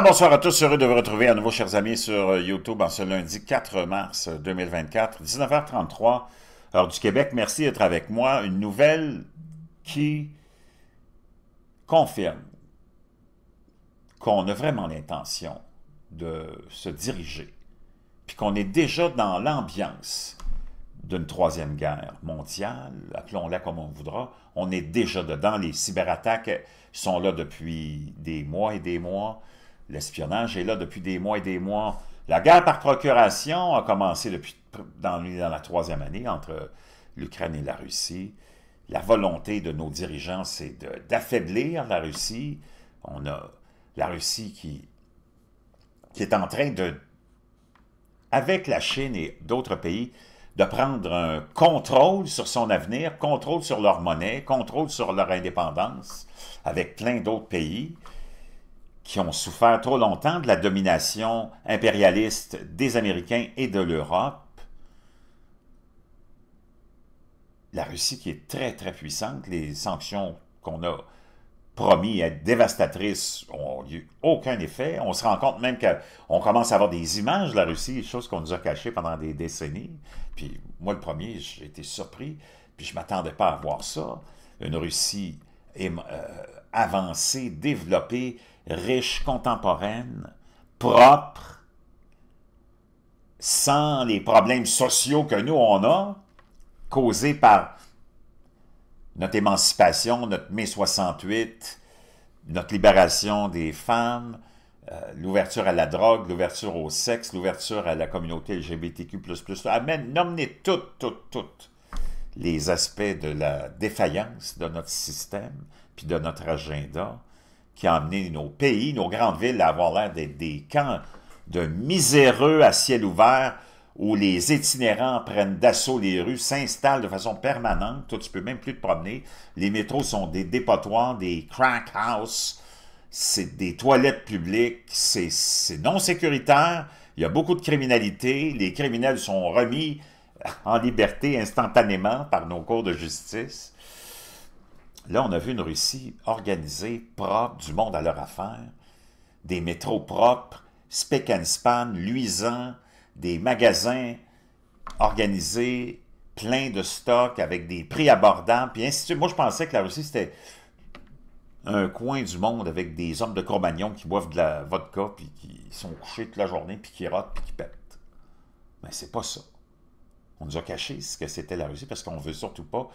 bonsoir à tous. Heureux de vous retrouver à nouveau, chers amis, sur euh, YouTube en ce lundi 4 mars 2024, 19h33, heure du Québec. Merci d'être avec moi. Une nouvelle qui confirme qu'on a vraiment l'intention de se diriger, puis qu'on est déjà dans l'ambiance d'une troisième guerre mondiale, appelons-la comme on voudra, on est déjà dedans. Les cyberattaques sont là depuis des mois et des mois. L'espionnage est là depuis des mois et des mois. La guerre par procuration a commencé depuis, dans, la troisième année entre l'Ukraine et la Russie. La volonté de nos dirigeants, c'est d'affaiblir la Russie. On a la Russie qui, qui est en train de, avec la Chine et d'autres pays, de prendre un contrôle sur son avenir, contrôle sur leur monnaie, contrôle sur leur indépendance, avec plein d'autres pays qui ont souffert trop longtemps de la domination impérialiste des Américains et de l'Europe, la Russie qui est très, très puissante, les sanctions qu'on a promis être dévastatrices n'ont eu aucun effet. On se rend compte même qu'on commence à avoir des images de la Russie, des choses qu'on nous a cachées pendant des décennies. Puis moi, le premier, j'ai été surpris, puis je ne m'attendais pas à voir ça. Une Russie euh, avancée, développée, riche, contemporaine, propre, sans les problèmes sociaux que nous, on a, causés par notre émancipation, notre mai 68, notre libération des femmes, euh, l'ouverture à la drogue, l'ouverture au sexe, l'ouverture à la communauté LGBTQ++, amène, ah, nommez toutes, toutes, toutes les aspects de la défaillance de notre système, puis de notre agenda, qui a amené nos pays, nos grandes villes à avoir l'air d'être des camps de miséreux à ciel ouvert, où les itinérants prennent d'assaut les rues, s'installent de façon permanente, toi tu peux même plus te promener, les métros sont des dépotoirs, des crack houses, c'est des toilettes publiques, c'est non sécuritaire, il y a beaucoup de criminalité, les criminels sont remis en liberté instantanément par nos cours de justice. Là, on a vu une Russie organisée, propre, du monde à leur affaire, des métros propres, speck and span, luisants, des magasins organisés, pleins de stocks, avec des prix abordables, puis ainsi de Moi, je pensais que la Russie, c'était un coin du monde avec des hommes de Cro-Magnon qui boivent de la vodka, puis qui sont couchés toute la journée, puis qui rotent, puis qui pètent. Mais c'est pas ça. On nous a caché ce que c'était la Russie parce qu'on ne veut surtout pas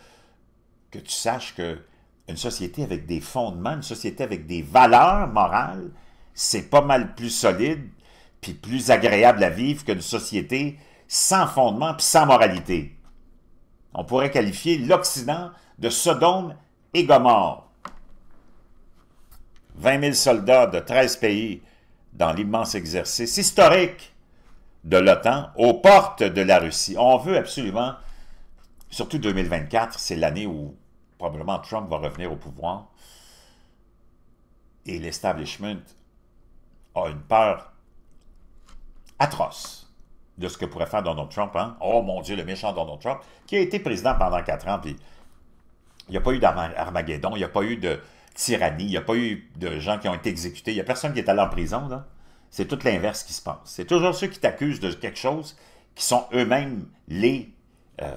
que tu saches que une société avec des fondements, une société avec des valeurs morales, c'est pas mal plus solide puis plus agréable à vivre qu'une société sans fondement puis sans moralité. On pourrait qualifier l'Occident de Sodome et Gomorre. 20 000 soldats de 13 pays dans l'immense exercice historique de l'OTAN aux portes de la Russie. On veut absolument, surtout 2024, c'est l'année où probablement Trump va revenir au pouvoir. Et l'establishment a une peur atroce de ce que pourrait faire Donald Trump. Hein. Oh mon Dieu, le méchant Donald Trump, qui a été président pendant quatre ans, puis il n'y a pas eu d'Armageddon, il n'y a pas eu de tyrannie, il n'y a pas eu de gens qui ont été exécutés, il n'y a personne qui est allé en prison. Là c'est tout l'inverse qui se passe. C'est toujours ceux qui t'accusent de quelque chose qui sont eux-mêmes les euh,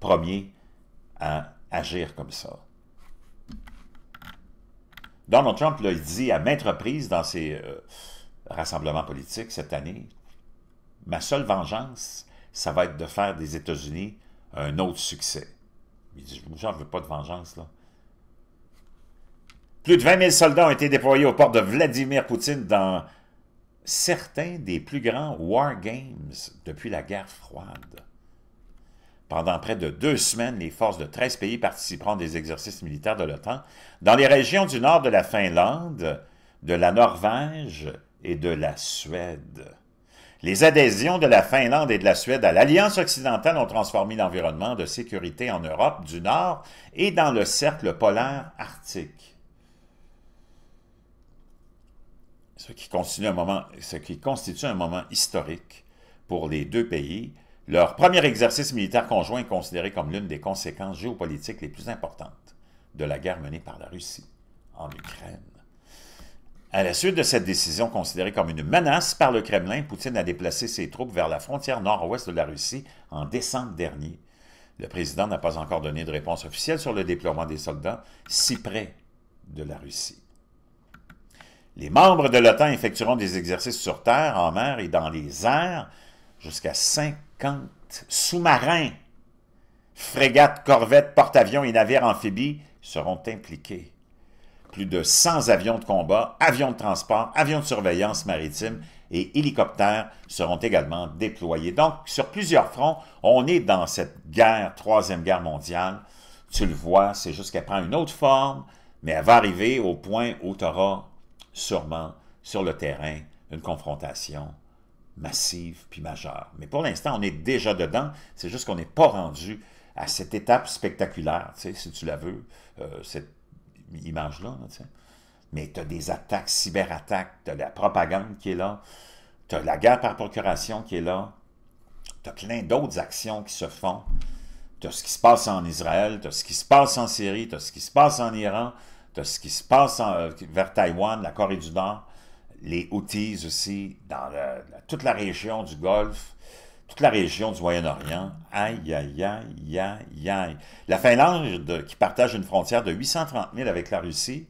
premiers à agir comme ça. Donald Trump l'a dit à maintes reprises dans ses euh, rassemblements politiques cette année, « Ma seule vengeance, ça va être de faire des États-Unis un autre succès. » Il dit, « J'en veux pas de vengeance, là. » Plus de 20 000 soldats ont été déployés aux portes de Vladimir Poutine dans certains des plus grands War Games depuis la guerre froide. Pendant près de deux semaines, les forces de 13 pays participeront des exercices militaires de l'OTAN dans les régions du nord de la Finlande, de la Norvège et de la Suède. Les adhésions de la Finlande et de la Suède à l'Alliance occidentale ont transformé l'environnement de sécurité en Europe du Nord et dans le cercle polaire arctique. ce qui, constitue un moment, historique pour les deux pays, leur premier exercice militaire conjoint est considéré comme l'une des conséquences géopolitiques les plus importantes de la guerre menée par la Russie en Ukraine. À la suite de cette décision considérée comme une menace par le Kremlin, Poutine a déplacé ses troupes vers la frontière nord-ouest de la Russie en décembre dernier. Le président n'a pas encore donné de réponse officielle sur le déploiement des soldats si près de la Russie. Les membres de l'OTAN effectueront des exercices sur terre, en mer et dans les airs jusqu'à 50 sous-marins, frégates, corvettes, porte-avions et navires amphibies seront impliqués. Plus de 100 avions de combat, avions de transport, avions de surveillance maritime et hélicoptères seront également déployés. Donc, sur plusieurs fronts, on est dans cette guerre, Troisième Guerre mondiale. Tu le vois, c'est juste qu'elle prend une autre forme, mais elle va arriver au point où tu auras sûrement sur le terrain une confrontation massive puis majeure. Mais pour l'instant, on est déjà dedans, c'est juste qu'on n'est pas rendu à cette étape spectaculaire, si tu la veux, euh, cette image-là. Mais tu as des attaques, cyberattaques, tu as la propagande qui est là, tu as la guerre par procuration qui est là, tu as plein d'autres actions qui se font. Tu as ce qui se passe en Israël, tu as ce qui se passe en Syrie, tu as ce qui se passe en Iran, de ce qui se passe euh, vers Taïwan, la Corée du Nord, les Houthis aussi, dans toute la région du Golfe, toute la région du Moyen-Orient. Aïe, aïe, aïe, aïe, aïe. La Finlande, qui partage une frontière de 830 000 avec la Russie,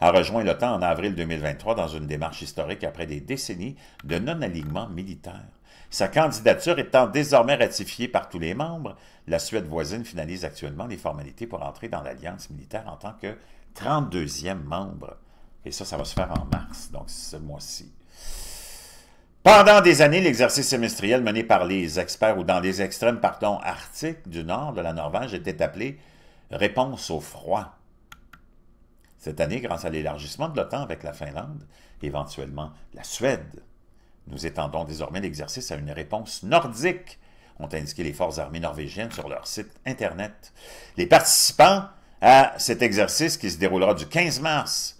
a rejoint l'OTAN en avril 2023 dans une démarche historique après des décennies de non-alignement militaire. Sa candidature étant désormais ratifiée par tous les membres, la Suède voisine finalise actuellement les formalités pour entrer dans l'alliance militaire en tant que 32e membre. Et ça, ça va se faire en mars, donc ce mois-ci. Pendant des années, l'exercice semestriel mené par les experts ou dans les extrêmes, pardon, arctiques du nord de la Norvège était appelé « Réponse au froid ». Cette année, grâce à l'élargissement de l'OTAN avec la Finlande, éventuellement la Suède, nous étendons désormais l'exercice à une réponse nordique, ont indiqué les forces armées norvégiennes sur leur site Internet. Les participants à cet exercice qui se déroulera du 15 mars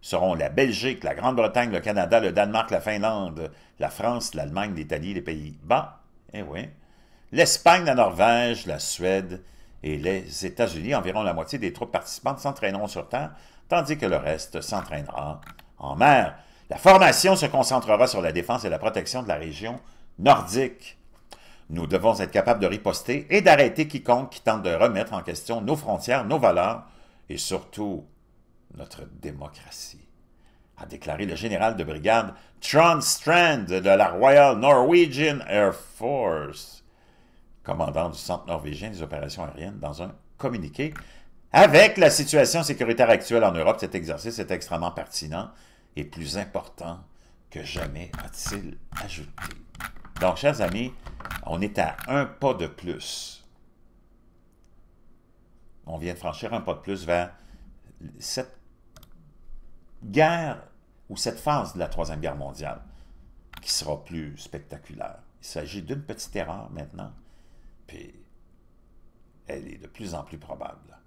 seront la Belgique, la Grande-Bretagne, le Canada, le Danemark, la Finlande, la France, l'Allemagne, l'Italie, les Pays-Bas, eh oui, l'Espagne, la Norvège, la Suède et les États-Unis. Environ la moitié des troupes participantes s'entraîneront sur terre, tandis que le reste s'entraînera en mer. La formation se concentrera sur la défense et la protection de la région nordique. Nous devons être capables de riposter et d'arrêter quiconque qui tente de remettre en question nos frontières, nos valeurs et surtout notre démocratie, a déclaré le général de brigade Trond Strand de la Royal Norwegian Air Force, commandant du Centre norvégien des opérations aériennes, dans un communiqué. Avec la situation sécuritaire actuelle en Europe, cet exercice est extrêmement pertinent et plus important que jamais, a-t-il ajouté. Donc, chers amis, on est à un pas de plus. On vient de franchir un pas de plus vers cette guerre ou cette phase de la Troisième Guerre mondiale qui sera plus spectaculaire. Il s'agit d'une petite erreur maintenant, puis elle est de plus en plus probable.